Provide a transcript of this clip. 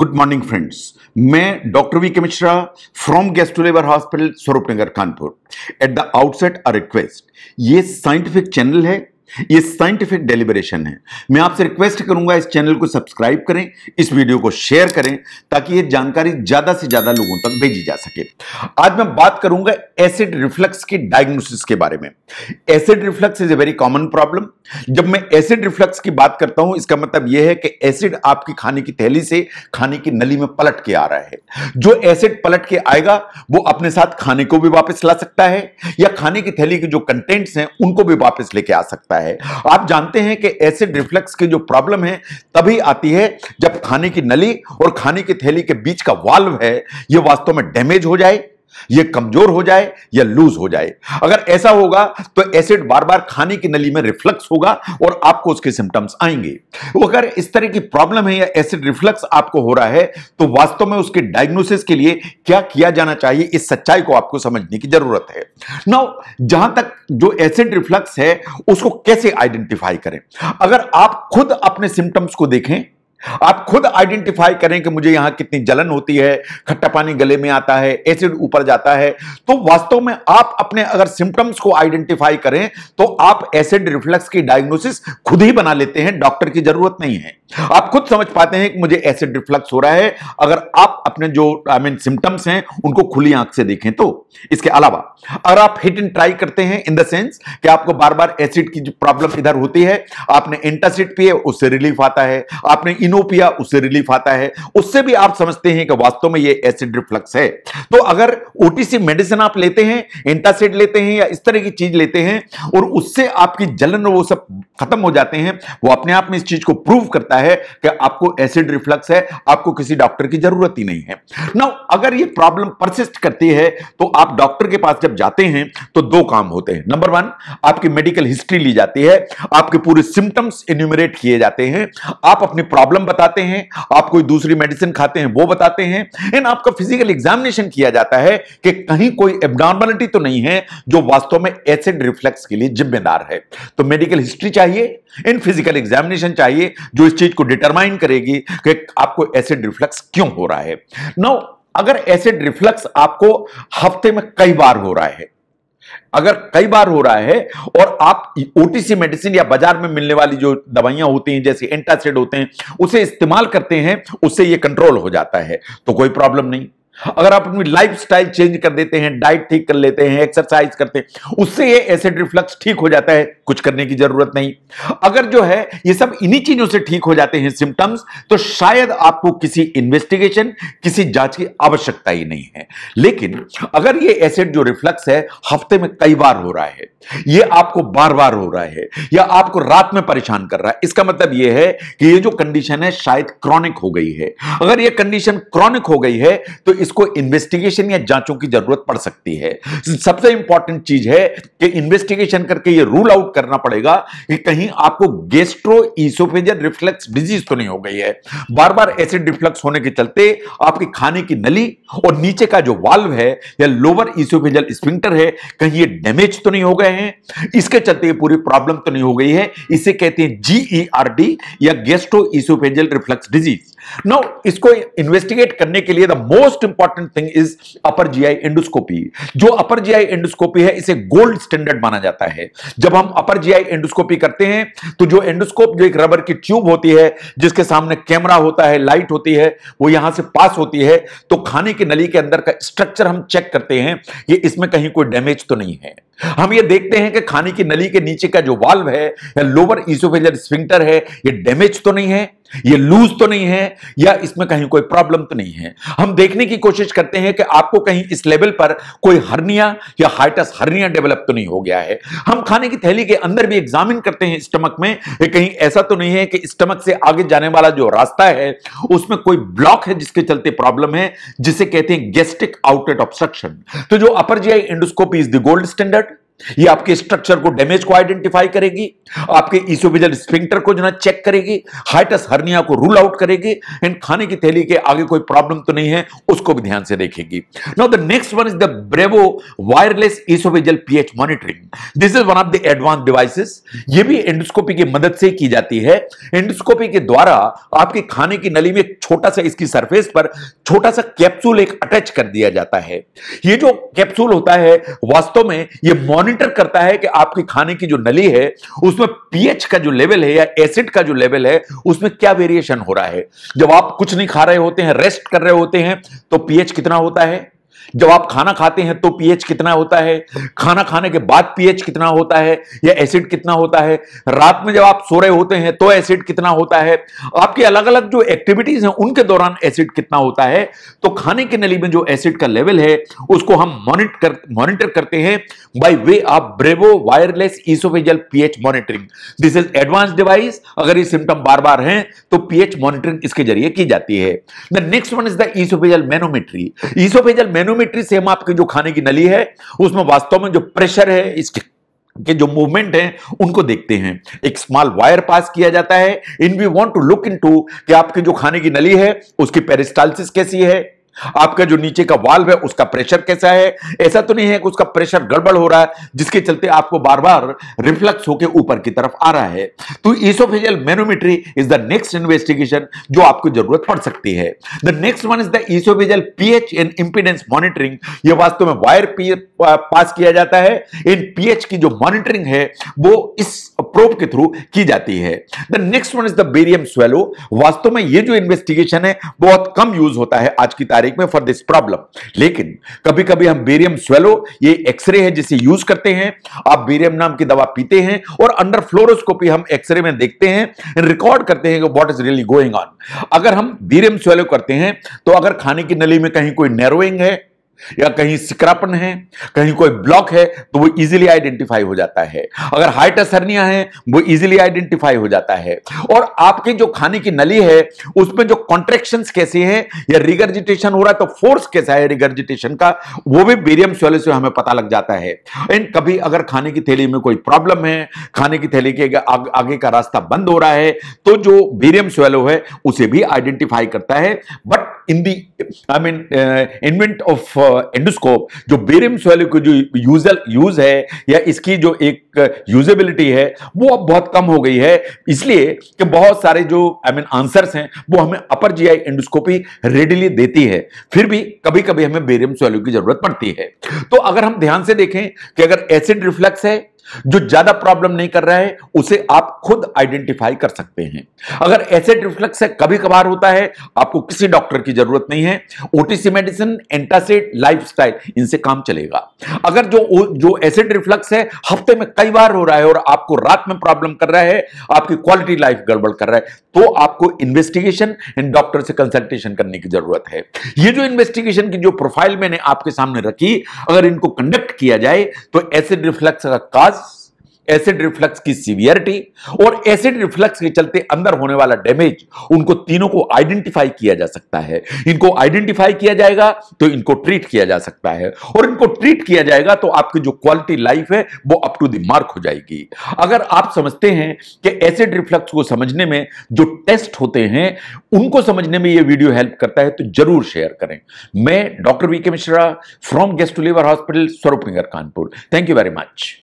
good morning friends मैं doctor V K Mishra from gastro liver hospital Swaroop Nagar Kanpur at the outset a request ये scientific channel है ये scientific deliberation है मैं आपसे रिक्वेस्ट करूंगा इस चैनल को सब्सक्राइब करें इस वीडियो को शेयर करें ताकि ये जानकारी ज्यादा से ज्यादा लोगों तक भेजी जा सके आज मैं बात करूंगा एसिड रिफ्लक्स की डायग्नोसिस के बारे में acid reflux is a very common problem जब मैं एसिड रिफ्लक्स की बात करता हूं इसका मतलब यह है कि एसिड आपकी खाने की थैली से खाने की नली में पलट के आ रहा है जो एसिड पलट के आएगा वो अपने साथ खाने को भी वापस ला सकता है या खाने की थैली के जो कंटेंट्स हैं उनको भी वापस लेके आ सकता है है आप जानते हैं कि एसिड रिफ्लेक्स की जो प्रॉब्लम है तभी आती है जब खाने की नली और खाने की थैली के बीच का वाल्व है यह वास्तव में डैमेज हो जाए ये कमजोर हो जाए या लूज हो जाए अगर ऐसा होगा तो एसिड बार बार खाने की नली में रिफ्लक्स होगा और आपको उसके सिम्टम्स आएंगे तो अगर इस तरह की प्रॉब्लम है या एसिड रिफ्लक्स आपको हो रहा है तो वास्तव में उसके डायग्नोसिस के लिए क्या किया जाना चाहिए इस सच्चाई को आपको समझने की जरूरत है नौ जहां तक जो एसिड रिफ्लक्स है उसको कैसे आइडेंटिफाई करें अगर आप खुद अपने सिम्टम्स को देखें आप खुद आइडेंटिफाई करें कि मुझे यहां कितनी जलन होती है खट्टा पानी गले में आता है एसिड ऊपर जाता है तो वास्तव में आप अपने अगर सिम्टम्स को आइडेंटिफाई करें तो आप एसिड रिफ्लक्स की डायग्नोसिस खुद ही बना लेते हैं डॉक्टर की जरूरत नहीं है आप खुद समझ पाते हैं कि मुझे एसिड रिफ्लक्स हो रहा है अगर आप अपने जो आई मीन सिम्टम्स हैं उनको खुली आंख से देखें तो इसके अलावा अगर आप हिट एंड ट्राई करते हैं इन द सेंस कि आपको बार बार एसिड की जो प्रॉब्लम इधर होती है आपने एंटासिड पिए उससे रिलीफ आता है आपने इनो पिया उससे रिलीफ आता है उससे भी आप समझते हैं कि वास्तव में यह एसिड रिफ्लक्स है तो अगर ओटीसी मेडिसिन आप लेते हैं एंटासिड लेते हैं या इस तरह की चीज लेते हैं और उससे आपकी जलन वो सब खत्म हो जाते हैं वो अपने आप में इस चीज को प्रूव करता है होता है कि आपको एसिड रिफ्लक्स है आपको किसी डॉक्टर की जरूरत ही नहीं है ना अगर ये प्रॉब्लम परसिस्ट करती है तो आप डॉक्टर के पास जब जाते हैं तो दो काम होते हैं नंबर वन आपकी मेडिकल हिस्ट्री ली जाती है आपके पूरे सिम्टम्स इन्यूमरेट किए जाते हैं आप अपनी प्रॉब्लम बताते हैं आप कोई दूसरी मेडिसिन खाते हैं वो बताते हैं इन आपका फिजिकल एग्जामिनेशन किया जाता है कि कहीं कोई एबनॉर्मलिटी तो नहीं है जो वास्तव में एसिड रिफ्लक्स के लिए जिम्मेदार है तो मेडिकल हिस्ट्री चाहिए इन फिजिकल एग्जामिनेशन चाहिए जो इस चीज चीज को डिटरमाइन करेगी कि आपको एसिड रिफ्लक्स क्यों हो रहा है नौ अगर एसिड रिफ्लक्स आपको हफ्ते में कई बार हो रहा है अगर कई बार हो रहा है और आप ओटीसी मेडिसिन या बाजार में मिलने वाली जो दवाइयां होती हैं जैसे एंटासिड होते हैं उसे इस्तेमाल करते हैं उससे यह कंट्रोल हो जाता है तो कोई प्रॉब्लम नहीं अगर आप अपनी लाइफ स्टाइल चेंज कर देते हैं डाइट ठीक कर लेते हैं एक्सरसाइज करते हैं उससे ये एसिड रिफ्लक्स ठीक हो जाता है कुछ करने की जरूरत नहीं अगर जो है ये सब इन्हीं चीजों से ठीक हो जाते हैं सिम्टम्स तो शायद आपको किसी इन्वेस्टिगेशन किसी जांच की आवश्यकता ही नहीं है लेकिन अगर ये एसिड जो रिफ्लक्स है हफ्ते में कई बार हो रहा है ये आपको बार बार हो रहा है या आपको रात में परेशान कर रहा है इसका मतलब यह है कि ये जो कंडीशन है शायद क्रॉनिक हो गई है अगर ये कंडीशन क्रॉनिक हो गई है तो इस इसको इन्वेस्टिगेशन या जांचों की जरूरत पड़ सकती है सबसे इंपॉर्टेंट चीज है कि इन्वेस्टिगेशन करके ये रूल आउट करना पड़ेगा कि कहीं आपको गेस्ट्रो इसोफेजियल रिफ्लेक्स डिजीज तो नहीं हो गई है बार बार एसिड रिफ्लेक्स होने के चलते आपकी खाने की नली और नीचे का जो वाल्व है या लोअर इसोफेजियल स्पिंक्टर है कहीं ये डैमेज तो नहीं हो गए हैं इसके चलते ये पूरी प्रॉब्लम तो नहीं हो गई है इसे कहते हैं जीईआरडी e या gastro oesophageal reflux disease no इसको इन्वेस्टिगेट करने के लिए the most important thing is upper GI endoscopy जो अपर जीआई एंडोस्कोपी है इसे गोल्ड स्टैंडर्ड माना जाता है जब हम अपर जीआई एंडोस्कोपी करते हैं तो जो एंडोस्कोप जो एक रबर की ट्यूब होती है जिसके सामने कैमरा होता है लाइट होती है वो यहां से पास होती है तो खाने की नली के अंदर का स्ट्रक्चर हम चेक करते हैं ये इसमें कहीं कोई डैमेज तो नहीं है हम ये देखते हैं कि खाने की नली के नीचे का जो वाल्व है या लोअर इसोफेजर स्फिंक्टर है ये डैमेज तो नहीं है ये लूज तो नहीं है या इसमें कहीं कोई प्रॉब्लम तो नहीं है हम देखने की कोशिश करते हैं कि आपको कहीं इस लेवल पर कोई हर्निया या हाइटस हर्निया डेवलप तो नहीं हो गया है हम खाने की थैली के अंदर भी एग्जामिन करते हैं स्टमक में कहीं ऐसा तो नहीं है कि स्टमक से आगे जाने वाला जो रास्ता है उसमें कोई ब्लॉक है जिसके चलते प्रॉब्लम है जिसे कहते हैं गेस्टिक आउटलेट ऑब्स्ट्रक्शन तो जो upper G I endoscopy is the gold standard ये आपके स्ट्रक्चर को डैमेज को आइडेंटिफाई करेगी आपके इसोविजल स्प्रिंटर को जो ना चेक करेगी हाइटस हर्निया को रूल आउट करेगी एंड खाने की थैली के आगे कोई प्रॉब्लम तो नहीं है उसको भी ध्यान से देखेगी now the next one is the Bravo wireless oesophageal pH monitoring this is one of the advance devices ये भी एंडोस्कोपी की मदद से की जाती है एंडोस्कोपी के द्वारा आपके खाने की नली में छोटा सा इसकी सरफेस पर छोटा सा कैप्सूल एक अटैच कर दिया जाता है ये जो कैप्सूल होता है वास्तव में ये मॉनिटर मॉनिटर करता है कि आपके खाने की जो नली है उसमें पीएच का जो लेवल है या एसिड का जो लेवल है उसमें क्या वेरिएशन हो रहा है जब आप कुछ नहीं खा रहे होते हैं रेस्ट कर रहे होते हैं तो पीएच कितना होता है जब आप खाना खाते हैं तो पीएच कितना होता है खाना खाने के बाद पीएच कितना होता है या एसिड कितना होता है रात में जब आप सो रहे होते हैं तो एसिड कितना होता है आपकी अलग अलग जो एक्टिविटीज हैं उनके दौरान एसिड कितना होता है तो खाने की नली में जो एसिड का लेवल है उसको हम मॉनिटर कर, मॉनिटर करते हैं by way of Bravo wireless oesophageal pH monitoring this is advance device अगर ये सिम्टम बार बार हैं तो पीएच मॉनिटरिंग इसके जरिए की जाती है the next one is the oesophageal manometry oesophageal mano manometry से हम आपके जो खाने की नली है उसमें वास्तव में जो प्रेशर है इसके के जो मूवमेंट है उनको देखते हैं एक स्मॉल वायर पास किया जाता है in we want to look into कि आपके जो खाने की नली है उसकी पेरिस्टालसिस कैसी है आपका जो नीचे का वाल्व है उसका प्रेशर कैसा है ऐसा तो नहीं है कि उसका प्रेशर गड़बड़ हो रहा है जिसके चलते आपको बार बार रिफ्लक्स होकर ऊपर की तरफ आ रहा है तो oesophageal manometry is the next investigation जो आपको जरूरत पड़ सकती है the next one is the oesophageal pH in impedance monitoring यह वास्तव में वायर पास किया जाता है इन पीएच की जो मॉनिटरिंग है वो इस प्रोब के थ्रू की जाती है the next one is the barium swallow वास्तव में ये जो इन्वेस्टिगेशन है बहुत कम यूज होता है आज की तारीख तारीख में फॉर दिस प्रॉब्लम लेकिन कभी कभी हम बेरियम स्वेलो ये एक्सरे है जिसे यूज करते हैं आप बेरियम नाम की दवा पीते हैं और अंडर फ्लोरोस्कोपी हम एक्सरे में देखते हैं रिकॉर्ड करते हैं what is really going on अगर हम बीरियम स्वेलो करते हैं तो अगर खाने की नली में कहीं कोई नैरोइंग है या कहीं सिकरापन है कहीं कोई ब्लॉक है तो वो इजीली आइडेंटिफाई हो जाता है अगर हाइटस हर्निया है वो इजीली आइडेंटिफाई हो जाता है और आपके जो खाने की नली है उसमें जो कॉन्ट्रेक्शन कैसे हैं या रिगर्जिटेशन हो रहा है तो फोर्स कैसा है रिगर्जिटेशन का वो भी बेरियम स्वेले से हमें पता लग जाता है एंड कभी अगर खाने की थैली में कोई प्रॉब्लम है खाने की थैली के आगे का रास्ता बंद हो रहा है तो जो बेरियम स्वेलो है उसे भी आइडेंटिफाई करता है but in the I mean invent of endoscope जो बेरियम सोयल को जो यूज यूज है या इसकी जो एक यूजेबिलिटी uh, है वो अब बहुत कम हो गई है इसलिए कि बहुत सारे जो आई मीन आंसर्स हैं वो हमें अपर जी आई एंडोस्कोपी रेडिली देती है फिर भी कभी कभी हमें बेरियम सोयल की जरूरत पड़ती है तो अगर हम ध्यान से देखें कि अगर एसिड रिफ्लेक्स है जो ज्यादा प्रॉब्लम नहीं कर रहा है उसे आप खुद आइडेंटिफाई कर सकते हैं अगर एसिड रिफ्लक्स कभी कभार होता है आपको किसी डॉक्टर की जरूरत नहीं है ओटीसी मेडिसिन एंटासिड लाइफस्टाइल इनसे काम चलेगा अगर जो जो एसिड रिफ्लक्स है हफ्ते में कई बार हो रहा है और आपको रात में प्रॉब्लम कर रहा है आपकी क्वालिटी लाइफ गड़बड़ कर रहा है तो आपको इन्वेस्टिगेशन एंड डॉक्टर से कंसल्टेशन करने की जरूरत है ये जो इन्वेस्टिगेशन की जो प्रोफाइल मैंने आपके सामने रखी अगर इनको कंडक्ट किया जाए तो एसिड रिफ्लक्स का काज एसिड रिफ्लक्स की सीवियरिटी और एसिड रिफ्लक्स के चलते अंदर होने वाला डैमेज उनको तीनों को आइडेंटिफाई किया जा सकता है इनको आइडेंटिफाई किया जाएगा तो इनको ट्रीट किया जा सकता है और इनको ट्रीट किया जाएगा तो आपकी जो क्वालिटी लाइफ है वो अप टू मार्क हो जाएगी अगर आप समझते हैं कि एसिड रिफ्लक्स को समझने में जो टेस्ट होते हैं उनको समझने में यह वीडियो हेल्प करता है तो जरूर शेयर करें मैं doctor V K Mishra from gastro liver hospital Swaroop Nagar Kanpur thank you very much